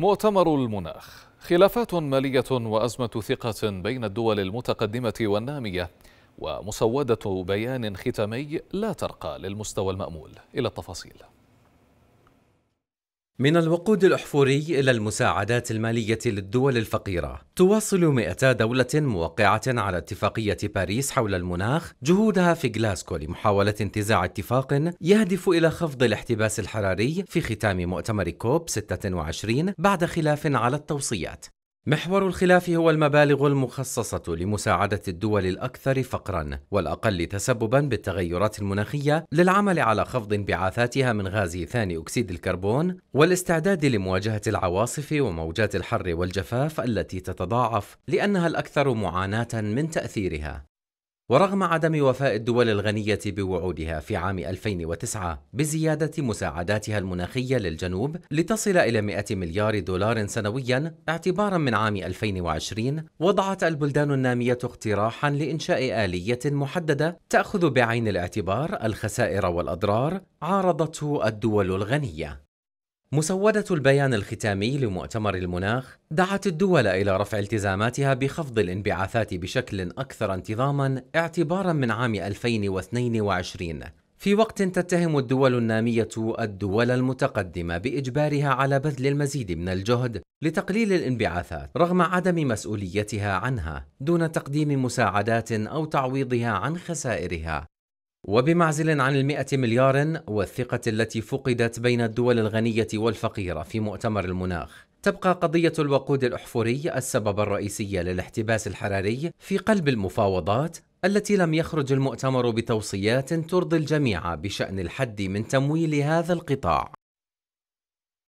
مؤتمر المناخ خلافات مالية وأزمة ثقة بين الدول المتقدمة والنامية ومسودة بيان ختامي لا ترقى للمستوى المأمول إلى التفاصيل من الوقود الأحفوري إلى المساعدات المالية للدول الفقيرة تواصل 200 دولة موقعة على اتفاقية باريس حول المناخ جهودها في غلاسكو لمحاولة انتزاع اتفاق يهدف إلى خفض الاحتباس الحراري في ختام مؤتمر كوب 26 بعد خلاف على التوصيات محور الخلاف هو المبالغ المخصصة لمساعدة الدول الأكثر فقرا والأقل تسببا بالتغيرات المناخية للعمل على خفض انبعاثاتها من غاز ثاني أكسيد الكربون والاستعداد لمواجهة العواصف وموجات الحر والجفاف التي تتضاعف لأنها الأكثر معاناة من تأثيرها ورغم عدم وفاء الدول الغنية بوعودها في عام 2009 بزيادة مساعداتها المناخية للجنوب لتصل إلى 100 مليار دولار سنويا اعتبارا من عام 2020 وضعت البلدان النامية اقتراحا لإنشاء آلية محددة تأخذ بعين الاعتبار الخسائر والأضرار عارضته الدول الغنية مسودة البيان الختامي لمؤتمر المناخ دعت الدول إلى رفع التزاماتها بخفض الانبعاثات بشكل أكثر انتظاما اعتبارا من عام 2022 في وقت تتهم الدول النامية الدول المتقدمة بإجبارها على بذل المزيد من الجهد لتقليل الانبعاثات رغم عدم مسؤوليتها عنها دون تقديم مساعدات أو تعويضها عن خسائرها وبمعزل عن المئة مليار والثقة التي فقدت بين الدول الغنية والفقيرة في مؤتمر المناخ تبقى قضية الوقود الأحفوري السبب الرئيسي للاحتباس الحراري في قلب المفاوضات التي لم يخرج المؤتمر بتوصيات ترضي الجميع بشأن الحد من تمويل هذا القطاع